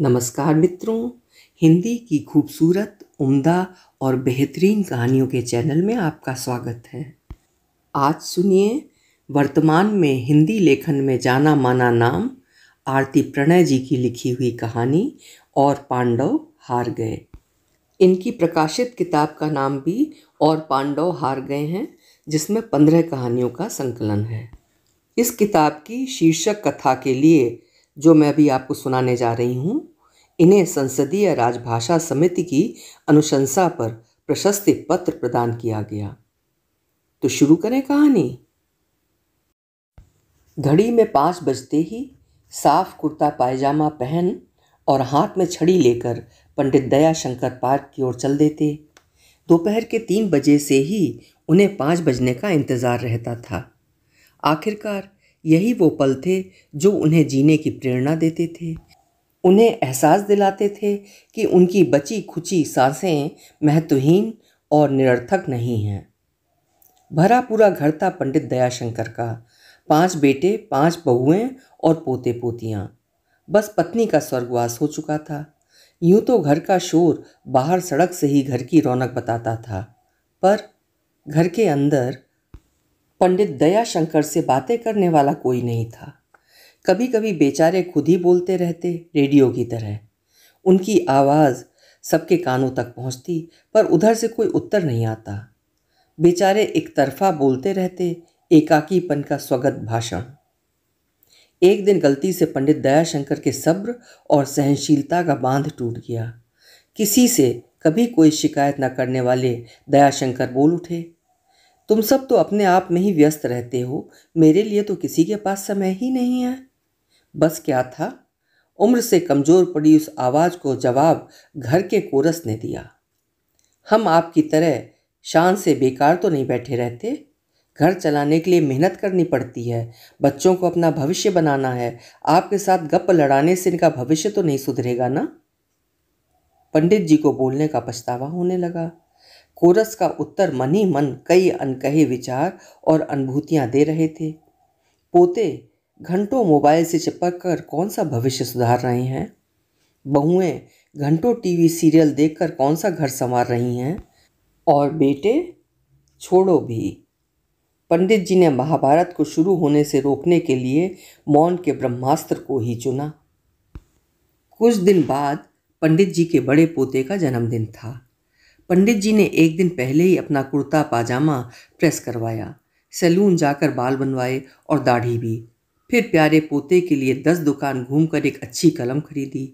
नमस्कार मित्रों हिंदी की खूबसूरत उम्दा और बेहतरीन कहानियों के चैनल में आपका स्वागत है आज सुनिए वर्तमान में हिंदी लेखन में जाना माना नाम आरती प्रणय जी की लिखी हुई कहानी और पांडव हार गए इनकी प्रकाशित किताब का नाम भी और पांडव हार गए हैं जिसमें पंद्रह कहानियों का संकलन है इस किताब की शीर्षक कथा के लिए जो मैं अभी आपको सुनाने जा रही हूँ इन्हें संसदीय राजभाषा समिति की अनुशंसा पर प्रशस्ति पत्र प्रदान किया गया तो शुरू करें कहानी घड़ी में पाँच बजते ही साफ कुर्ता पायजामा पहन और हाथ में छड़ी लेकर पंडित दयाशंकर पार्क की ओर चल देते दोपहर के तीन बजे से ही उन्हें पाँच बजने का इंतज़ार रहता था आखिरकार यही वो पल थे जो उन्हें जीने की प्रेरणा देते थे उन्हें एहसास दिलाते थे कि उनकी बची खुची सांसें महत्वहीन और निरर्थक नहीं हैं भरा पूरा घर था पंडित दयाशंकर का पांच बेटे पांच बहुएं और पोते पोतियां बस पत्नी का स्वर्गवास हो चुका था यूं तो घर का शोर बाहर सड़क से ही घर की रौनक बताता था पर घर के अंदर पंडित दयाशंकर से बातें करने वाला कोई नहीं था कभी कभी बेचारे खुद ही बोलते रहते रेडियो की तरह उनकी आवाज़ सबके कानों तक पहुंचती पर उधर से कोई उत्तर नहीं आता बेचारे एक तरफा बोलते रहते एकाकीपन का स्वगत भाषण एक दिन गलती से पंडित दयाशंकर के सब्र और सहनशीलता का बांध टूट गया किसी से कभी कोई शिकायत न करने वाले दयाशंकर बोल उठे तुम सब तो अपने आप में ही व्यस्त रहते हो मेरे लिए तो किसी के पास समय ही नहीं है बस क्या था उम्र से कमज़ोर पड़ी उस आवाज़ को जवाब घर के कोरस ने दिया हम आपकी तरह शान से बेकार तो नहीं बैठे रहते घर चलाने के लिए मेहनत करनी पड़ती है बच्चों को अपना भविष्य बनाना है आपके साथ गप लड़ाने से इनका भविष्य तो नहीं सुधरेगा ना पंडित जी को बोलने का पछतावा होने लगा कोरस का उत्तर मन ही मन कई अनकहे विचार और अनुभूतियां दे रहे थे पोते घंटों मोबाइल से चिपक कर कौन सा भविष्य सुधार रहे हैं बहुएं घंटों टीवी सीरियल देखकर कौन सा घर संवार रही हैं और बेटे छोड़ो भी पंडित जी ने महाभारत को शुरू होने से रोकने के लिए मौन के ब्रह्मास्त्र को ही चुना कुछ दिन बाद पंडित जी के बड़े पोते का जन्मदिन था पंडित जी ने एक दिन पहले ही अपना कुर्ता पाजामा प्रेस करवाया सैलून जाकर बाल बनवाए और दाढ़ी भी फिर प्यारे पोते के लिए दस दुकान घूमकर एक अच्छी कलम खरीदी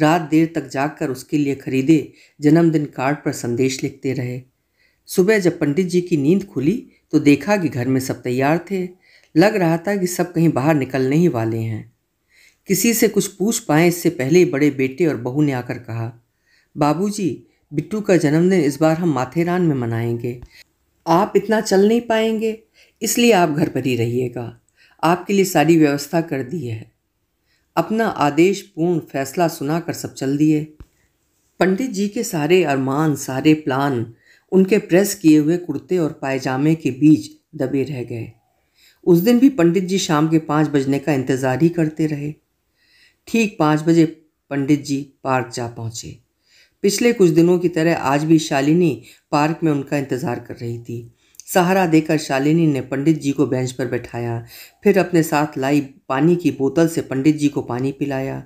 रात देर तक जाकर उसके लिए खरीदे जन्मदिन कार्ड पर संदेश लिखते रहे सुबह जब पंडित जी की नींद खुली तो देखा कि घर में सब तैयार थे लग रहा था कि सब कहीं बाहर निकलने ही वाले हैं किसी से कुछ पूछ पाए इससे पहले बड़े बेटे और बहू ने आकर कहा बाबूजी बिट्टू का जन्मदिन इस बार हम माथेरान में मनाएंगे आप इतना चल नहीं पाएंगे इसलिए आप घर पर ही रहिएगा आपके लिए सारी व्यवस्था कर दी है अपना आदेश पूर्ण फैसला सुनाकर सब चल दिए पंडित जी के सारे अरमान सारे प्लान उनके प्रेस किए हुए कुर्ते और पायजामे के बीच दबे रह गए उस दिन भी पंडित जी शाम के पाँच बजने का इंतज़ार ही करते रहे ठीक पाँच बजे पंडित जी पार्क जा पहुँचे पिछले कुछ दिनों की तरह आज भी शालिनी पार्क में उनका इंतज़ार कर रही थी सहारा देकर शालिनी ने पंडित जी को बेंच पर बैठाया फिर अपने साथ लाई पानी की बोतल से पंडित जी को पानी पिलाया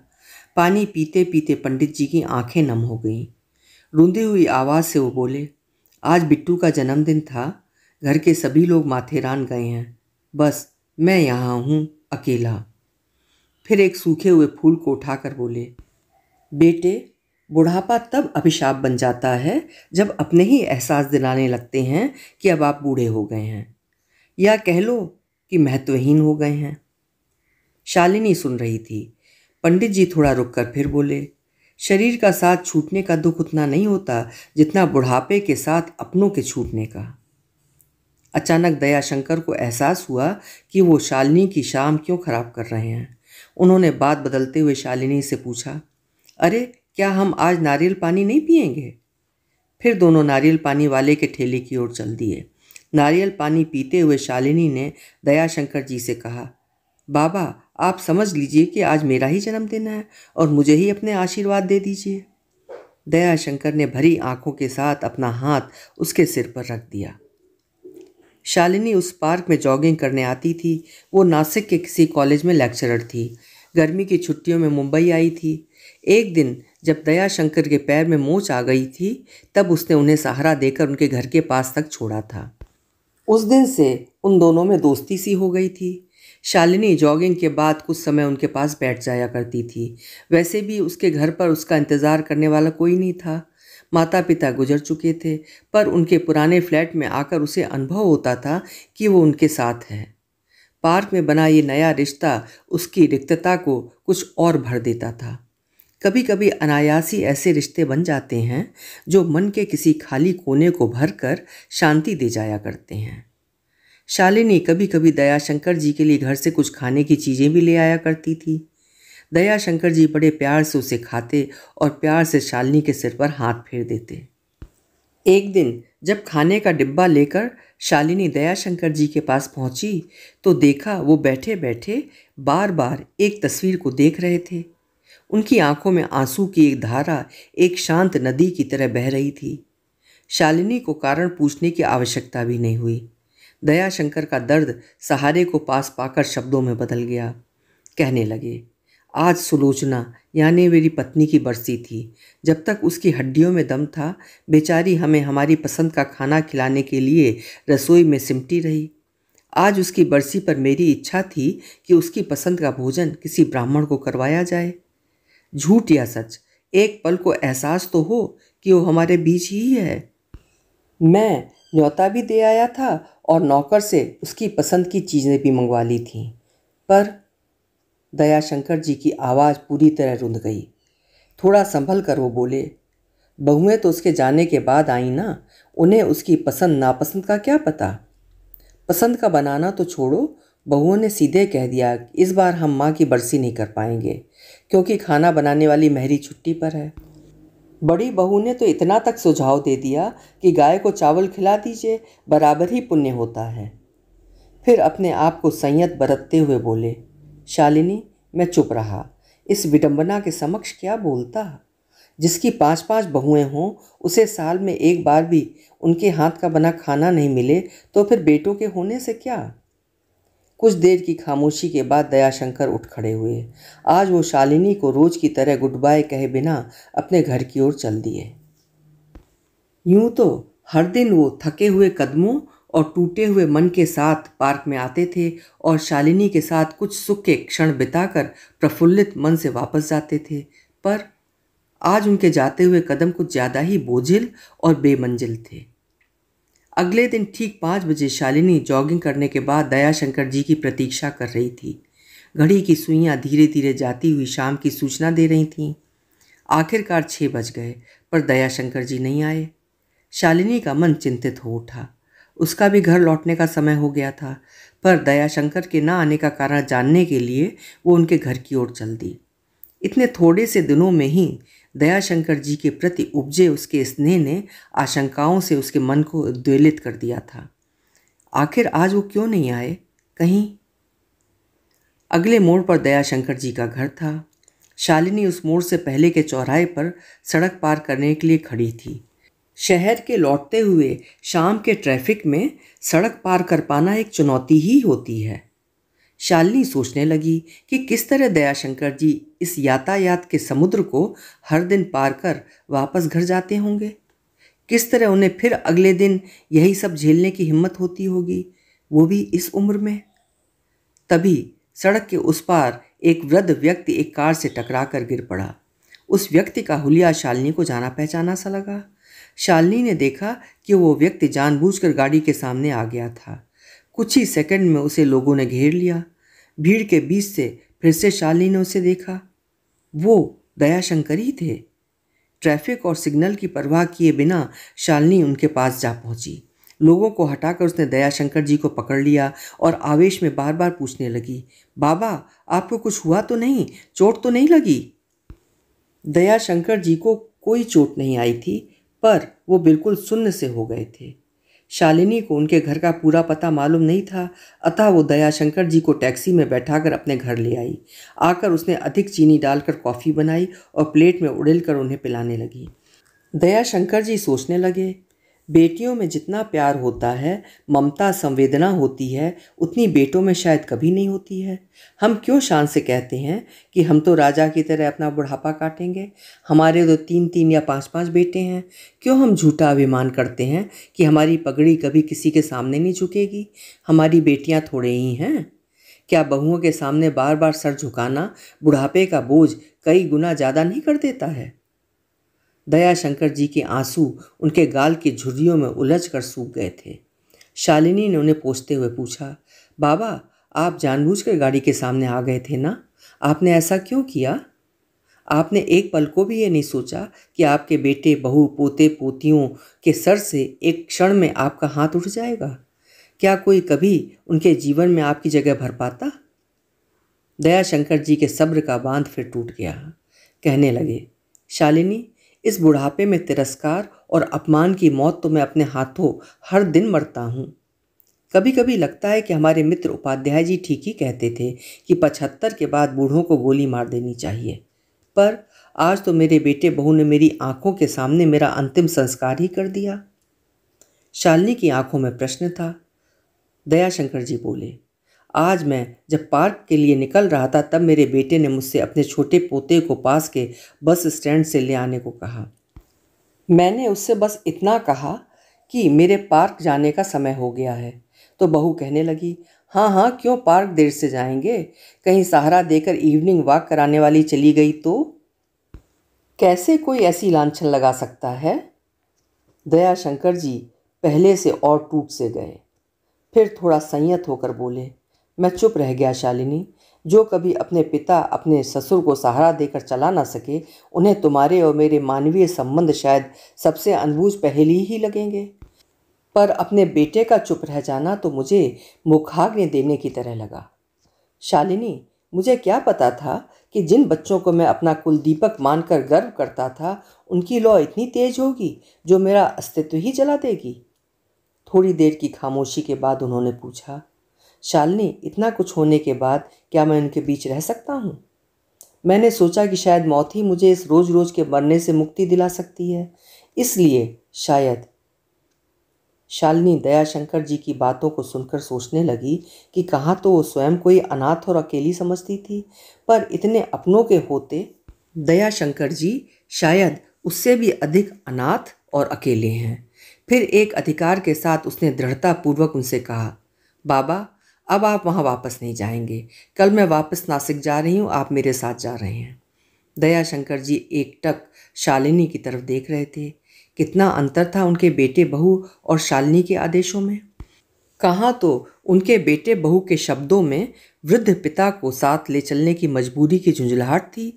पानी पीते पीते पंडित जी की आंखें नम हो गईं रूंधी हुई आवाज़ से वो बोले आज बिट्टू का जन्मदिन था घर के सभी लोग माथेरान गए हैं बस मैं यहाँ हूँ अकेला फिर एक सूखे हुए फूल को उठाकर बोले बेटे बुढ़ापा तब अभिशाप बन जाता है जब अपने ही एहसास दिलाने लगते हैं कि अब आप बूढ़े हो गए हैं या कह लो कि महत्वहीन हो गए हैं शालिनी सुन रही थी पंडित जी थोड़ा रुक कर फिर बोले शरीर का साथ छूटने का दुख उतना नहीं होता जितना बुढ़ापे के साथ अपनों के छूटने का अचानक दयाशंकर को एहसास हुआ कि वो शालिनी की शाम क्यों खराब कर रहे हैं उन्होंने बात बदलते हुए शालिनी से पूछा अरे क्या हम आज नारियल पानी नहीं पिएंगे फिर दोनों नारियल पानी वाले के ठेले की ओर चल दिए नारियल पानी पीते हुए शालिनी ने दयाशंकर जी से कहा बाबा आप समझ लीजिए कि आज मेरा ही जन्मदिन है और मुझे ही अपने आशीर्वाद दे दीजिए दयाशंकर ने भरी आंखों के साथ अपना हाथ उसके सिर पर रख दिया शालिनी उस पार्क में जॉगिंग करने आती थी वो नासिक के किसी कॉलेज में लेक्चरर थी गर्मी की छुट्टियों में मुंबई आई थी एक दिन जब दया शंकर के पैर में मोच आ गई थी तब उसने उन्हें सहारा देकर उनके घर के पास तक छोड़ा था उस दिन से उन दोनों में दोस्ती सी हो गई थी शालिनी जॉगिंग के बाद कुछ समय उनके पास बैठ जाया करती थी वैसे भी उसके घर पर उसका इंतज़ार करने वाला कोई नहीं था माता पिता गुजर चुके थे पर उनके पुराने फ्लैट में आकर उसे अनुभव होता था कि वो उनके साथ हैं पार्क में बना ये नया रिश्ता उसकी रिक्तता को कुछ और भर देता था कभी कभी अनायासी ऐसे रिश्ते बन जाते हैं जो मन के किसी खाली कोने को भर कर शांति दे जाया करते हैं शालिनी कभी कभी दयाशंकर जी के लिए घर से कुछ खाने की चीज़ें भी ले आया करती थी दयाशंकर जी बड़े प्यार से उसे खाते और प्यार से शालिनी के सिर पर हाथ फेर देते एक दिन जब खाने का डिब्बा लेकर शालिनी दयाशंकर जी के पास पहुंची तो देखा वो बैठे बैठे बार बार एक तस्वीर को देख रहे थे उनकी आंखों में आंसू की एक धारा एक शांत नदी की तरह बह रही थी शालिनी को कारण पूछने की आवश्यकता भी नहीं हुई दयाशंकर का दर्द सहारे को पास पाकर शब्दों में बदल गया कहने लगे आज सुलोचना यानी मेरी पत्नी की बरसी थी जब तक उसकी हड्डियों में दम था बेचारी हमें हमारी पसंद का खाना खिलाने के लिए रसोई में सिमटी रही आज उसकी बरसी पर मेरी इच्छा थी कि उसकी पसंद का भोजन किसी ब्राह्मण को करवाया जाए झूठ या सच एक पल को एहसास तो हो कि वो हमारे बीच ही है मैं न्योता भी दे आया था और नौकर से उसकी पसंद की चीज़ें भी मंगवा ली थीं पर दयाशंकर जी की आवाज़ पूरी तरह रुंध गई थोड़ा संभल कर वो बोले बहुएँ तो उसके जाने के बाद आई ना उन्हें उसकी पसंद नापसंद का क्या पता पसंद का बनाना तो छोड़ो बहुओं ने सीधे कह दिया इस बार हम माँ की बरसी नहीं कर पाएंगे क्योंकि खाना बनाने वाली मेहरी छुट्टी पर है बड़ी बहू ने तो इतना तक सुझाव दे दिया कि गाय को चावल खिला दीजिए बराबर ही पुण्य होता है फिर अपने आप को संयत बरतते हुए बोले शालिनी मैं चुप रहा इस विडंबना के समक्ष क्या बोलता जिसकी पांच पांच बहुएं हों उसे साल में एक बार भी उनके हाथ का बना खाना नहीं मिले तो फिर बेटों के होने से क्या कुछ देर की खामोशी के बाद दयाशंकर उठ खड़े हुए आज वो शालिनी को रोज की तरह गुड बाय कहे बिना अपने घर की ओर चल दिए यूं तो हर दिन वो थके हुए कदमों और टूटे हुए मन के साथ पार्क में आते थे और शालिनी के साथ कुछ सुख के क्षण बिताकर प्रफुल्लित मन से वापस जाते थे पर आज उनके जाते हुए कदम कुछ ज़्यादा ही बोझिल और बेमंजिल थे अगले दिन ठीक पाँच बजे शालिनी जॉगिंग करने के बाद दयाशंकर जी की प्रतीक्षा कर रही थी घड़ी की सुइयाँ धीरे धीरे जाती हुई शाम की सूचना दे रही थीं आखिरकार छः बज गए पर दयाशंकर जी नहीं आए शालिनी का मन चिंतित हो उठा उसका भी घर लौटने का समय हो गया था पर दयाशंकर के ना आने का कारण जानने के लिए वो उनके घर की ओर चल दी इतने थोड़े से दिनों में ही दयाशंकर जी के प्रति उपजे उसके स्नेह ने आशंकाओं से उसके मन को उद्वेलित कर दिया था आखिर आज वो क्यों नहीं आए कहीं अगले मोड़ पर दयाशंकर जी का घर था शालिनी उस मोड़ से पहले के चौराहे पर सड़क पार करने के लिए खड़ी थी शहर के लौटते हुए शाम के ट्रैफिक में सड़क पार कर पाना एक चुनौती ही होती है शालिनी सोचने लगी कि किस तरह दयाशंकर जी इस यातायात के समुद्र को हर दिन पार कर वापस घर जाते होंगे किस तरह उन्हें फिर अगले दिन यही सब झेलने की हिम्मत होती होगी वो भी इस उम्र में तभी सड़क के उस पार एक वृद्ध व्यक्ति एक कार से टकरा कर गिर पड़ा उस व्यक्ति का हुलिया शालिनी को जाना पहचाना सा लगा शालिनी ने देखा कि वो व्यक्ति जानबूझकर गाड़ी के सामने आ गया था कुछ ही सेकंड में उसे लोगों ने घेर लिया भीड़ के बीच से फिर से शालिनी ने उसे देखा वो दयाशंकर ही थे ट्रैफिक और सिग्नल की परवाह किए बिना शालिनी उनके पास जा पहुंची लोगों को हटाकर उसने दयाशंकर जी को पकड़ लिया और आवेश में बार बार पूछने लगी बाबा आपको कुछ हुआ तो नहीं चोट तो नहीं लगी दयाशंकर जी को कोई चोट नहीं आई थी पर वो बिल्कुल सुन्न से हो गए थे शालिनी को उनके घर का पूरा पता मालूम नहीं था अतः वो दयाशंकर जी को टैक्सी में बैठाकर अपने घर ले आई आकर उसने अधिक चीनी डालकर कॉफ़ी बनाई और प्लेट में उड़ेल कर उन्हें पिलाने लगी दयाशंकर जी सोचने लगे बेटियों में जितना प्यार होता है ममता संवेदना होती है उतनी बेटों में शायद कभी नहीं होती है हम क्यों शान से कहते हैं कि हम तो राजा की तरह अपना बुढ़ापा काटेंगे हमारे तो तीन तीन या पांच पांच बेटे हैं क्यों हम झूठा अभिमान करते हैं कि हमारी पगड़ी कभी किसी के सामने नहीं झुकेगी हमारी बेटियाँ थोड़े ही हैं क्या बहुओं के सामने बार बार सर झुकाना बुढ़ापे का बोझ कई गुना ज़्यादा नहीं कर देता है दया शंकर जी के आंसू उनके गाल की झुर्रियों में उलझ कर सूख गए थे शालिनी ने उन्हें पोछते हुए पूछा बाबा आप जानबूझ कर गाड़ी के सामने आ गए थे ना आपने ऐसा क्यों किया आपने एक पल को भी ये नहीं सोचा कि आपके बेटे बहू पोते पोतियों के सर से एक क्षण में आपका हाथ उठ जाएगा क्या कोई कभी उनके जीवन में आपकी जगह भर पाता दयाशंकर जी के सब्र का बांध फिर टूट गया कहने लगे शालिनी इस बुढ़ापे में तिरस्कार और अपमान की मौत तो मैं अपने हाथों हर दिन मरता हूँ कभी कभी लगता है कि हमारे मित्र उपाध्याय जी ठीक ही कहते थे कि पचहत्तर के बाद बूढ़ों को गोली मार देनी चाहिए पर आज तो मेरे बेटे बहू ने मेरी आंखों के सामने मेरा अंतिम संस्कार ही कर दिया शालिनी की आंखों में प्रश्न था दयाशंकर जी बोले आज मैं जब पार्क के लिए निकल रहा था तब मेरे बेटे ने मुझसे अपने छोटे पोते को पास के बस स्टैंड से ले आने को कहा मैंने उससे बस इतना कहा कि मेरे पार्क जाने का समय हो गया है तो बहू कहने लगी हाँ हाँ क्यों पार्क देर से जाएंगे कहीं सहारा देकर इवनिंग वॉक कराने वाली चली गई तो कैसे कोई ऐसी लाछन लगा सकता है दयाशंकर जी पहले से और टूट से गए फिर थोड़ा संयत होकर बोले मैं चुप रह गया शालिनी जो कभी अपने पिता अपने ससुर को सहारा देकर चला ना सके उन्हें तुम्हारे और मेरे मानवीय संबंध शायद सबसे अनबूझ पहली ही लगेंगे पर अपने बेटे का चुप रह जाना तो मुझे मुखाग्नि देने की तरह लगा शालिनी मुझे क्या पता था कि जिन बच्चों को मैं अपना कुलदीपक मानकर गर्व करता था उनकी लौ इतनी तेज होगी जो मेरा अस्तित्व ही जला देगी थोड़ी देर की खामोशी के बाद उन्होंने पूछा शालिनी इतना कुछ होने के बाद क्या मैं उनके बीच रह सकता हूँ मैंने सोचा कि शायद मौत ही मुझे इस रोज़ रोज़ के मरने से मुक्ति दिला सकती है इसलिए शायद शालिनी दयाशंकर जी की बातों को सुनकर सोचने लगी कि कहाँ तो वो स्वयं कोई अनाथ और अकेली समझती थी पर इतने अपनों के होते दयाशंकर जी शायद उससे भी अधिक अनाथ और अकेले हैं फिर एक अधिकार के साथ उसने दृढ़तापूर्वक उनसे कहा बाबा अब आप वहाँ वापस नहीं जाएंगे कल मैं वापस नासिक जा रही हूँ आप मेरे साथ जा रहे हैं दयाशंकर जी एक टक शालिनी की तरफ देख रहे थे कितना अंतर था उनके बेटे बहू और शालिनी के आदेशों में कहाँ तो उनके बेटे बहू के शब्दों में वृद्ध पिता को साथ ले चलने की मजबूरी की झुंझलाहट थी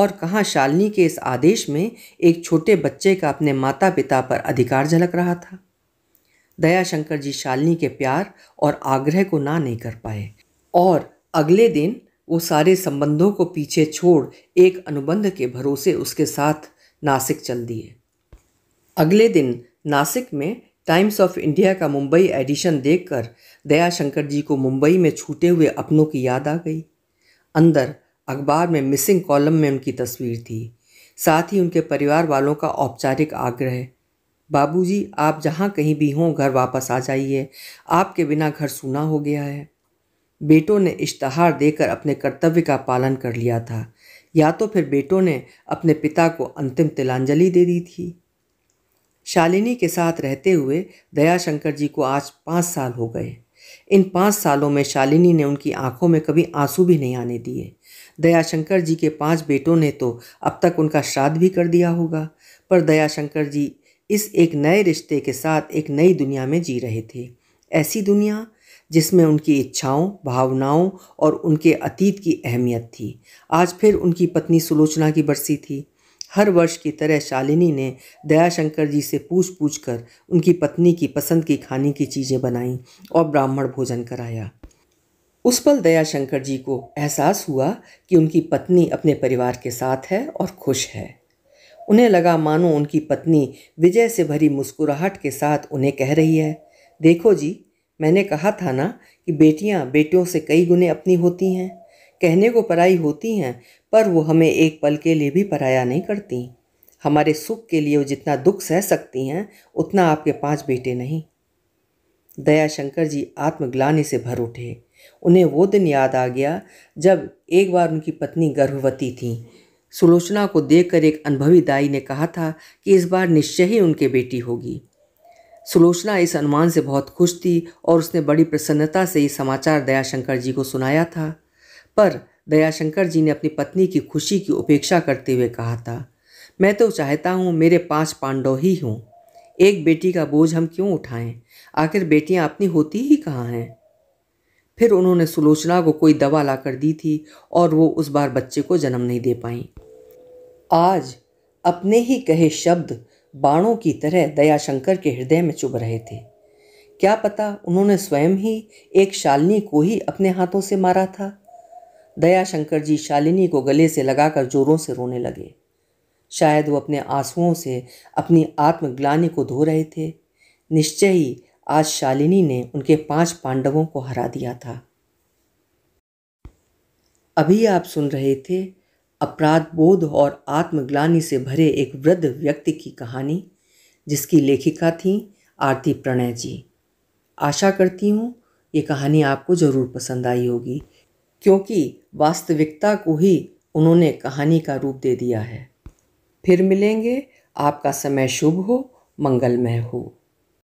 और कहाँ शालिनी के इस आदेश में एक छोटे बच्चे का अपने माता पिता पर अधिकार झलक रहा था दयाशंकर जी शालिनी के प्यार और आग्रह को ना नहीं कर पाए और अगले दिन वो सारे संबंधों को पीछे छोड़ एक अनुबंध के भरोसे उसके साथ नासिक चल दिए अगले दिन नासिक में टाइम्स ऑफ इंडिया का मुंबई एडिशन देखकर दयाशंकर जी को मुंबई में छूटे हुए अपनों की याद आ गई अंदर अखबार में मिसिंग कॉलम में उनकी तस्वीर थी साथ ही उनके परिवार वालों का औपचारिक आग्रह बाबूजी आप जहाँ कहीं भी हों घर वापस आ जाइए आपके बिना घर सूना हो गया है बेटों ने इश्तहार देकर अपने कर्तव्य का पालन कर लिया था या तो फिर बेटों ने अपने पिता को अंतिम तिलांजलि दे दी थी शालिनी के साथ रहते हुए दयाशंकर जी को आज पाँच साल हो गए इन पाँच सालों में शालिनी ने उनकी आंखों में कभी आंसू भी नहीं आने दिए दयाशंकर जी के पांच बेटों ने तो अब तक उनका श्राद्ध भी कर दिया होगा पर दयाशंकर जी इस एक नए रिश्ते के साथ एक नई दुनिया में जी रहे थे ऐसी दुनिया जिसमें उनकी इच्छाओं भावनाओं और उनके अतीत की अहमियत थी आज फिर उनकी पत्नी सुलोचना की बरसी थी हर वर्ष की तरह शालिनी ने दयाशंकर जी से पूछ पूछ कर उनकी पत्नी की पसंद की खाने की चीज़ें बनाईं और ब्राह्मण भोजन कराया उस पल दयाशंकर जी को एहसास हुआ कि उनकी पत्नी अपने परिवार के साथ है और खुश है उन्हें लगा मानो उनकी पत्नी विजय से भरी मुस्कुराहट के साथ उन्हें कह रही है देखो जी मैंने कहा था ना कि बेटियां बेटियों से कई गुने अपनी होती हैं कहने को पराई होती हैं पर वो हमें एक पल के लिए भी पराया नहीं करती हमारे सुख के लिए वो जितना दुख सह सकती हैं उतना आपके पांच बेटे नहीं दयाशंकर जी आत्मग्लानि से भर उठे उन्हें वो दिन याद आ गया जब एक बार उनकी पत्नी गर्भवती थी सुलोचना को देखकर एक अनुभवी दाई ने कहा था कि इस बार निश्चय ही उनके बेटी होगी सुलोचना इस अनुमान से बहुत खुश थी और उसने बड़ी प्रसन्नता से ये समाचार दयाशंकर जी को सुनाया था पर दयाशंकर जी ने अपनी पत्नी की खुशी की उपेक्षा करते हुए कहा था मैं तो चाहता हूँ मेरे पांच पांडव ही हूँ एक बेटी का बोझ हम क्यों उठाएं आखिर बेटियाँ अपनी होती ही कहाँ हैं फिर उन्होंने सुलोचना को कोई दवा ला कर दी थी और वो उस बार बच्चे को जन्म नहीं दे पाई आज अपने ही कहे शब्द बाणों की तरह दयाशंकर के हृदय में चुभ रहे थे क्या पता उन्होंने स्वयं ही एक शालिनी को ही अपने हाथों से मारा था दयाशंकर जी शालिनी को गले से लगाकर जोरों से रोने लगे शायद वो अपने आंसुओं से अपनी आत्मग्लानी को धो रहे थे निश्चय ही आज शालिनी ने उनके पांच पांडवों को हरा दिया था अभी आप सुन रहे थे अपराध बोध और आत्मग्लानी से भरे एक वृद्ध व्यक्ति की कहानी जिसकी लेखिका थी आरती प्रणय जी आशा करती हूँ ये कहानी आपको ज़रूर पसंद आई होगी क्योंकि वास्तविकता को ही उन्होंने कहानी का रूप दे दिया है फिर मिलेंगे आपका समय शुभ हो मंगलमय हो